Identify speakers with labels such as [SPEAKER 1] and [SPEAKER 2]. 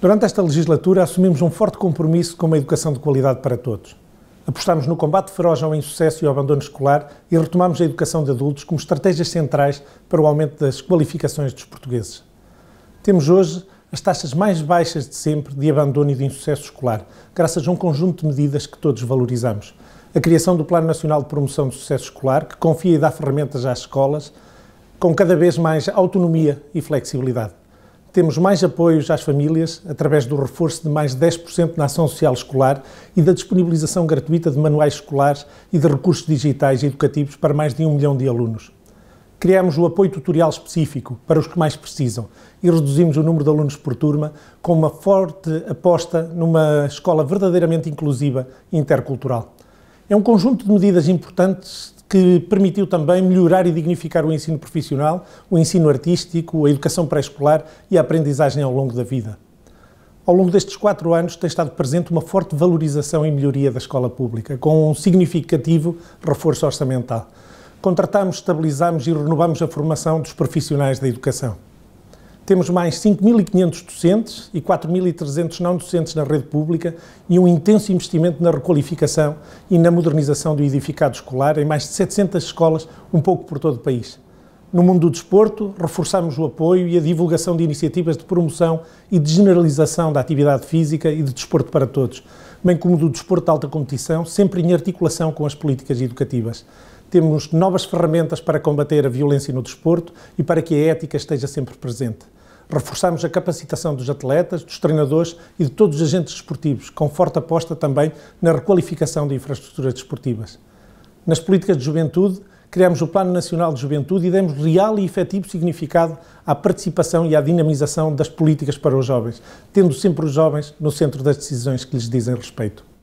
[SPEAKER 1] Durante esta legislatura, assumimos um forte compromisso com uma educação de qualidade para todos. Apostámos no combate feroz ao insucesso e ao abandono escolar e retomámos a educação de adultos como estratégias centrais para o aumento das qualificações dos portugueses. Temos hoje as taxas mais baixas de sempre de abandono e de insucesso escolar, graças a um conjunto de medidas que todos valorizamos. A criação do Plano Nacional de Promoção do Sucesso Escolar, que confia e dá ferramentas às escolas, com cada vez mais autonomia e flexibilidade. Temos mais apoios às famílias, através do reforço de mais 10% na ação social escolar e da disponibilização gratuita de manuais escolares e de recursos digitais educativos para mais de um milhão de alunos. Criamos o apoio tutorial específico para os que mais precisam e reduzimos o número de alunos por turma com uma forte aposta numa escola verdadeiramente inclusiva e intercultural. É um conjunto de medidas importantes que permitiu também melhorar e dignificar o ensino profissional, o ensino artístico, a educação pré-escolar e a aprendizagem ao longo da vida. Ao longo destes quatro anos tem estado presente uma forte valorização e melhoria da escola pública, com um significativo reforço orçamental. Contratamos, estabilizamos e renovamos a formação dos profissionais da educação. Temos mais 5.500 docentes e 4.300 não docentes na rede pública e um intenso investimento na requalificação e na modernização do edificado escolar em mais de 700 escolas, um pouco por todo o país. No mundo do desporto, reforçamos o apoio e a divulgação de iniciativas de promoção e de generalização da atividade física e de desporto para todos, bem como do desporto de alta competição, sempre em articulação com as políticas educativas temos novas ferramentas para combater a violência no desporto e para que a ética esteja sempre presente reforçarmos a capacitação dos atletas, dos treinadores e de todos os agentes desportivos, com forte aposta também na requalificação de infraestruturas desportivas. Nas políticas de juventude, criamos o Plano Nacional de Juventude e demos real e efetivo significado à participação e à dinamização das políticas para os jovens, tendo sempre os jovens no centro das decisões que lhes dizem respeito.